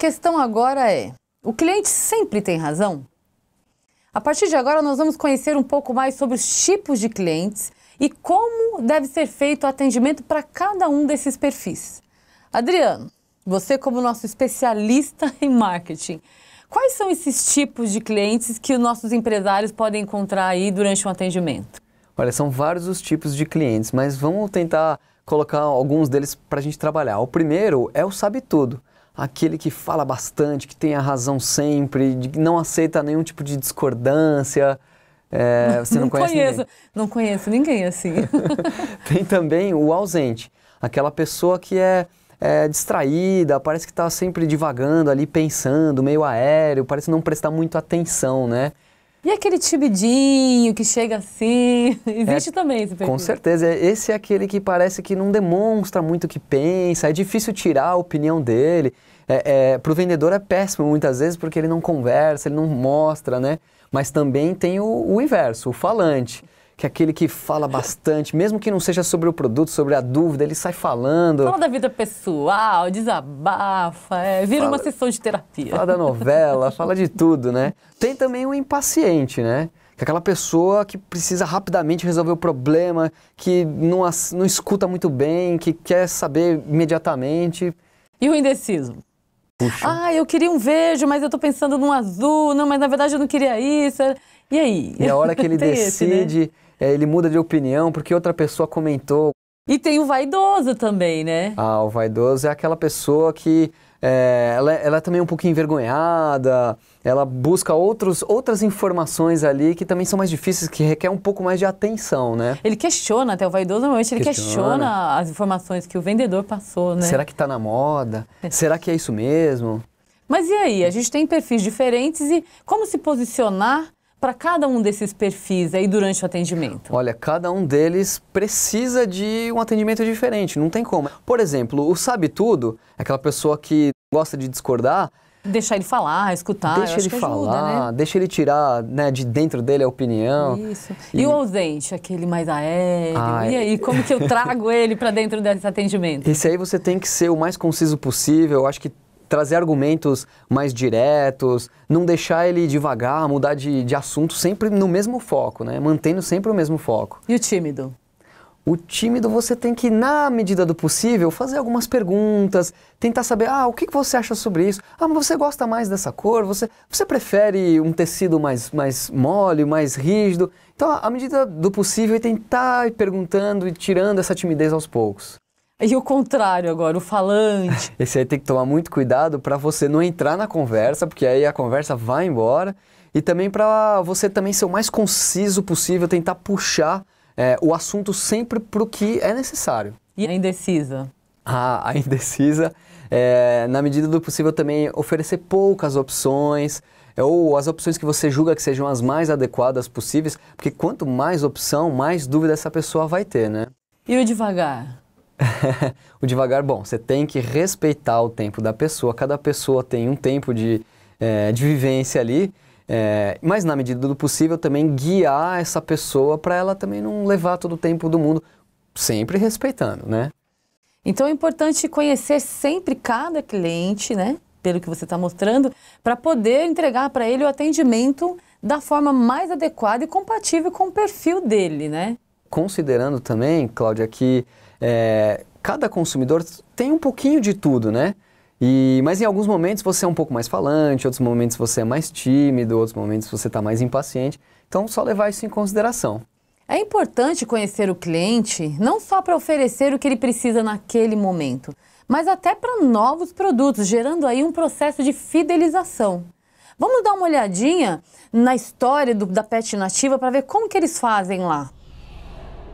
questão agora é: o cliente sempre tem razão? A partir de agora, nós vamos conhecer um pouco mais sobre os tipos de clientes e como deve ser feito o atendimento para cada um desses perfis. Adriano, você, como nosso especialista em marketing, quais são esses tipos de clientes que os nossos empresários podem encontrar aí durante um atendimento? Olha, são vários os tipos de clientes, mas vamos tentar colocar alguns deles para a gente trabalhar. O primeiro é o sabe-tudo aquele que fala bastante, que tem a razão sempre, não aceita nenhum tipo de discordância. É, você não, não conhece conheço, ninguém. Não conheço ninguém assim. tem também o ausente, aquela pessoa que é, é distraída, parece que está sempre divagando ali, pensando, meio aéreo, parece não prestar muito atenção, né? E aquele tibidinho que chega assim? Existe é, também esse perfil. Com certeza. É, esse é aquele que parece que não demonstra muito o que pensa, é difícil tirar a opinião dele. É, é, Para o vendedor é péssimo muitas vezes porque ele não conversa, ele não mostra, né? Mas também tem o, o inverso, o falante que é aquele que fala bastante, mesmo que não seja sobre o produto, sobre a dúvida, ele sai falando. Fala da vida pessoal, desabafa, é, vira fala, uma sessão de terapia. Fala da novela, fala de tudo, né? Tem também o impaciente, né? Que é aquela pessoa que precisa rapidamente resolver o problema, que não, não escuta muito bem, que quer saber imediatamente. E o indeciso? Puxa. Ah, eu queria um verde, mas eu tô pensando num azul, não, mas na verdade eu não queria isso. E aí? E a hora que ele né? decide, esse, é, ele muda de opinião porque outra pessoa comentou. E tem o vaidoso também, né? Ah, o vaidoso é aquela pessoa que é, ela, é, ela é também um pouquinho envergonhada, ela busca outros, outras informações ali que também são mais difíceis, que requer um pouco mais de atenção, né? Ele questiona até, o vaidoso normalmente ele questiona, questiona as informações que o vendedor passou, né? Será que está na moda? É. Será que é isso mesmo? Mas e aí? A gente tem perfis diferentes e como se posicionar para cada um desses perfis aí durante o atendimento? Olha, cada um deles precisa de um atendimento diferente, não tem como. Por exemplo, o sabe tudo, aquela pessoa que gosta de discordar, Deixar ele falar, escutar, deixa ele falar, ajuda, né? deixa ele tirar né, de dentro dele a opinião. Isso. E, e o ausente, aquele mais aéreo. Ai. Ah, e aí, é. como que eu trago ele para dentro desse atendimento? Esse aí você tem que ser o mais conciso possível. Eu acho que trazer argumentos mais diretos, não deixar ele devagar, mudar de, de assunto, sempre no mesmo foco, né? Mantendo sempre o mesmo foco. E o tímido? O tímido você tem que, na medida do possível, fazer algumas perguntas, tentar saber, ah, o que você acha sobre isso? Ah, mas você gosta mais dessa cor? Você, você prefere um tecido mais, mais mole, mais rígido? Então, à medida do possível, tentar ir perguntando e tirando essa timidez aos poucos. E o contrário agora, o falante. Esse aí tem que tomar muito cuidado para você não entrar na conversa, porque aí a conversa vai embora. E também para você também ser o mais conciso possível, tentar puxar é, o assunto sempre para o que é necessário. E a indecisa? Ah, a indecisa, é, na medida do possível também oferecer poucas opções, é, ou as opções que você julga que sejam as mais adequadas possíveis, porque quanto mais opção, mais dúvida essa pessoa vai ter, né? E o devagar? o devagar, bom, você tem que respeitar o tempo da pessoa, cada pessoa tem um tempo de, é, de vivência ali, é, mas na medida do possível também guiar essa pessoa para ela também não levar todo o tempo do mundo, sempre respeitando, né? Então é importante conhecer sempre cada cliente, né? Pelo que você está mostrando, para poder entregar para ele o atendimento da forma mais adequada e compatível com o perfil dele, né? Considerando também, Cláudia, que é, cada consumidor tem um pouquinho de tudo, né? E, mas em alguns momentos você é um pouco mais falante, outros momentos você é mais tímido, outros momentos você está mais impaciente. Então, só levar isso em consideração. É importante conhecer o cliente não só para oferecer o que ele precisa naquele momento, mas até para novos produtos, gerando aí um processo de fidelização. Vamos dar uma olhadinha na história do, da Pet Nativa para ver como que eles fazem lá.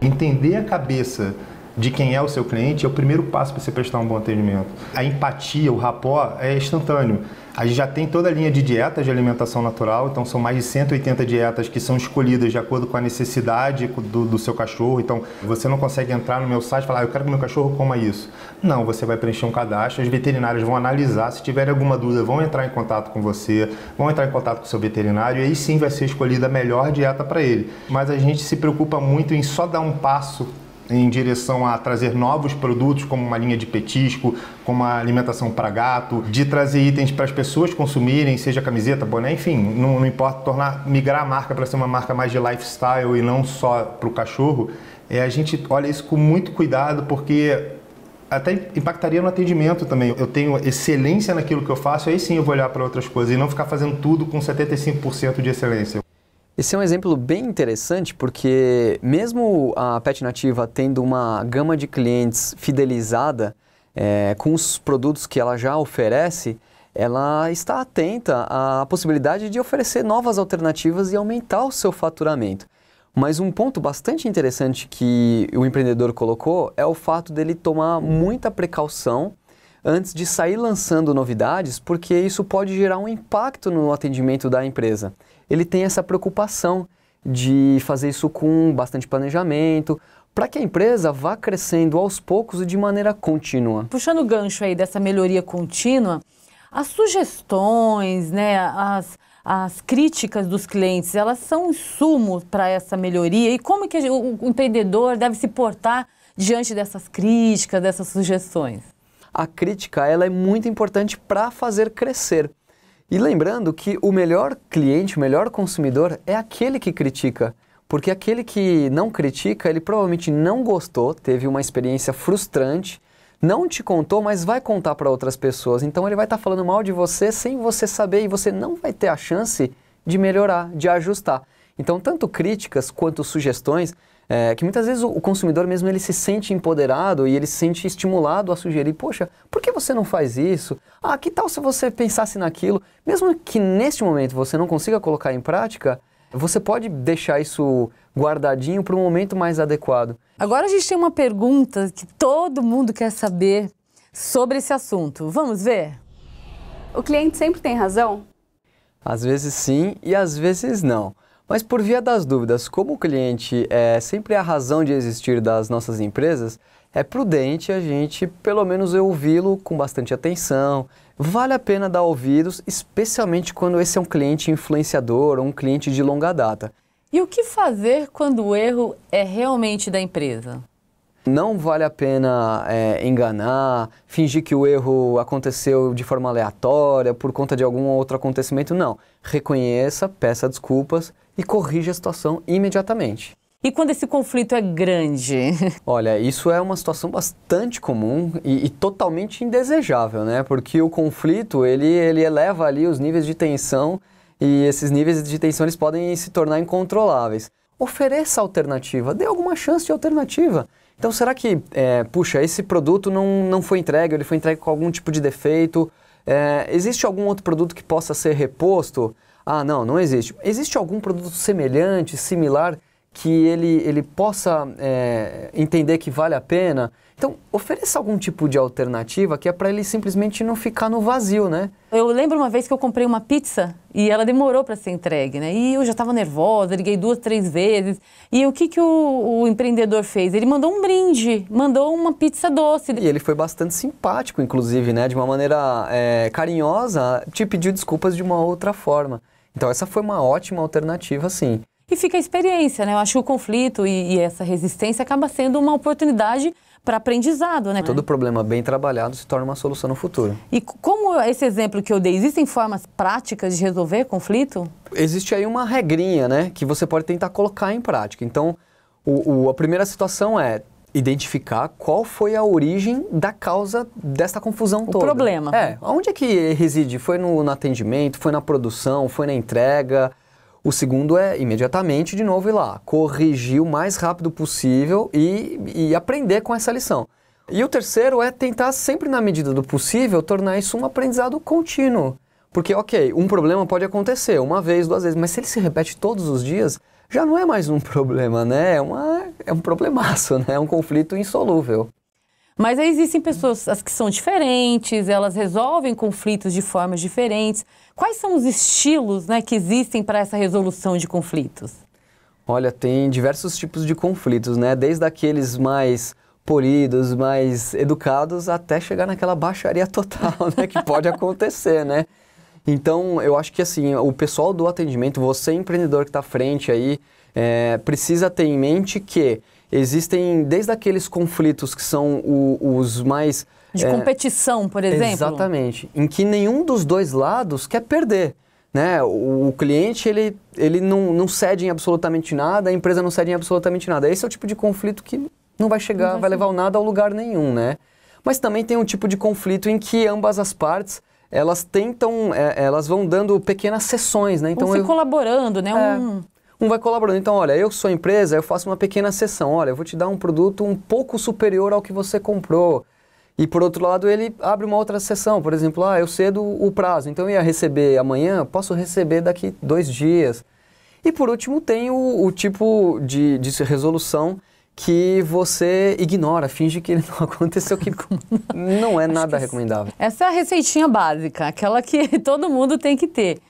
Entender a cabeça de quem é o seu cliente é o primeiro passo para você prestar um bom atendimento. A empatia, o rapó é instantâneo. A gente já tem toda a linha de dietas de alimentação natural, então são mais de 180 dietas que são escolhidas de acordo com a necessidade do, do seu cachorro. Então você não consegue entrar no meu site e falar, ah, eu quero que meu cachorro coma isso. Não, você vai preencher um cadastro, as veterinárias vão analisar, se tiver alguma dúvida, vão entrar em contato com você, vão entrar em contato com o seu veterinário e aí sim vai ser escolhida a melhor dieta para ele. Mas a gente se preocupa muito em só dar um passo em direção a trazer novos produtos, como uma linha de petisco, como a alimentação para gato, de trazer itens para as pessoas consumirem, seja camiseta, boné, enfim, não, não importa, tornar, migrar a marca para ser uma marca mais de lifestyle e não só para o cachorro, é, a gente olha isso com muito cuidado, porque até impactaria no atendimento também. Eu tenho excelência naquilo que eu faço, aí sim eu vou olhar para outras coisas e não ficar fazendo tudo com 75% de excelência. Esse é um exemplo bem interessante porque, mesmo a Pet Nativa tendo uma gama de clientes fidelizada é, com os produtos que ela já oferece, ela está atenta à possibilidade de oferecer novas alternativas e aumentar o seu faturamento. Mas um ponto bastante interessante que o empreendedor colocou é o fato dele tomar muita precaução antes de sair lançando novidades, porque isso pode gerar um impacto no atendimento da empresa. Ele tem essa preocupação de fazer isso com bastante planejamento, para que a empresa vá crescendo aos poucos e de maneira contínua. Puxando o gancho aí dessa melhoria contínua, as sugestões, né, as, as críticas dos clientes, elas são insumos para essa melhoria e como que o, o empreendedor deve se portar diante dessas críticas, dessas sugestões? a crítica ela é muito importante para fazer crescer. E lembrando que o melhor cliente, o melhor consumidor é aquele que critica, porque aquele que não critica, ele provavelmente não gostou, teve uma experiência frustrante, não te contou, mas vai contar para outras pessoas. Então ele vai estar tá falando mal de você sem você saber e você não vai ter a chance de melhorar, de ajustar. Então, tanto críticas quanto sugestões é, que muitas vezes o, o, consumidor mesmo ele se sente empoderado e ele se sente estimulado a sugerir, poxa, por que você não faz isso? Ah, que tal se você pensasse naquilo? Mesmo que neste momento você não consiga colocar em prática, você pode deixar isso guardadinho para um momento mais adequado. Agora a gente tem uma pergunta que todo mundo quer saber sobre esse assunto. Vamos ver? O cliente sempre tem razão? Às vezes sim e às vezes não. Mas por via das dúvidas, como o cliente é sempre a razão de existir das nossas empresas, é prudente a gente, pelo menos, ouvi-lo com bastante atenção. Vale a pena dar ouvidos, especialmente quando esse é um cliente influenciador ou um cliente de longa data. E o que fazer quando o erro é realmente da empresa? não vale a pena é, enganar, fingir que o erro aconteceu de forma aleatória, por conta de algum outro acontecimento, não. Reconheça, peça desculpas e corrija a situação imediatamente. E quando esse conflito é grande? Olha, isso é uma situação bastante comum e, e, totalmente indesejável, né? Porque o conflito, ele, ele eleva ali os níveis de tensão e esses níveis de tensão eles podem se tornar incontroláveis ofereça alternativa, dê alguma chance de alternativa. Então, será que, é, puxa, esse produto não, não foi entregue, ele foi entregue com algum tipo de defeito? É, existe algum outro produto que possa ser reposto? Ah, não, não existe. Existe algum produto semelhante, similar, que ele, ele possa é, entender que vale a pena. Então, ofereça algum tipo de alternativa que é para ele simplesmente não ficar no vazio, né? Eu lembro uma vez que eu comprei uma pizza e ela demorou para ser entregue, né? E eu já estava nervosa, liguei duas, três vezes. E o que, que o, o, empreendedor fez? Ele mandou um brinde, mandou uma pizza doce. E ele foi bastante simpático, inclusive, né? De uma maneira é, carinhosa, te pediu desculpas de uma outra forma. Então, essa foi uma ótima alternativa, sim e fica a experiência, né? Eu acho que o conflito e, e essa resistência acaba sendo uma oportunidade para aprendizado, né? Todo problema bem trabalhado se torna uma solução no futuro. E como esse exemplo que eu dei, existem formas práticas de resolver conflito? Existe aí uma regrinha, né, que você pode tentar colocar em prática. Então, o, o, a primeira situação é identificar qual foi a origem da causa desta confusão o toda. O problema. É, onde é que reside? Foi no, no atendimento, foi na produção, foi na entrega, o segundo é imediatamente de novo ir lá, corrigir o mais rápido possível e, e aprender com essa lição. E o terceiro é tentar sempre na medida do possível tornar isso um aprendizado contínuo. Porque, ok, um problema pode acontecer uma vez, duas vezes, mas se ele se repete todos os dias, já não é mais um problema, né? É, uma, é um problemaço, né? É um conflito insolúvel. Mas aí existem pessoas as que são diferentes, elas resolvem conflitos de formas diferentes. Quais são os estilos né, que existem para essa resolução de conflitos? Olha, tem diversos tipos de conflitos, né? Desde aqueles mais polidos, mais educados, até chegar naquela baixaria total, né? Que pode acontecer, né? Então, eu acho que assim, o pessoal do atendimento, você empreendedor que está à frente aí, é, precisa ter em mente que existem desde aqueles conflitos que são o, os mais. De é, competição, por exemplo. Exatamente. Em que nenhum dos dois lados quer perder. Né? O, o, cliente ele, ele não, não cede em absolutamente nada, a empresa não cede em absolutamente nada. Esse é o tipo de conflito que não vai chegar, não vai, vai levar o nada ao lugar nenhum, né? Mas também tem um tipo de conflito em que ambas as partes elas tentam, é, elas vão dando pequenas sessões, né? Então, Ou se eu, colaborando, né? É, um um vai colaborando. Então, olha, eu sou empresa, eu faço uma pequena sessão. Olha, eu vou te dar um produto um pouco superior ao que você comprou. E por outro lado, ele abre uma outra sessão. Por exemplo, ah, eu cedo o prazo, então eu ia receber amanhã, posso receber daqui dois dias. E por último, tem o, o tipo de, de resolução que você ignora, finge que não aconteceu, que não é nada recomendável. Essa é a receitinha básica, aquela que todo mundo tem que ter.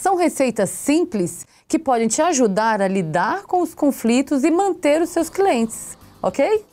São receitas simples que podem te ajudar a lidar com os conflitos e manter os seus clientes, ok?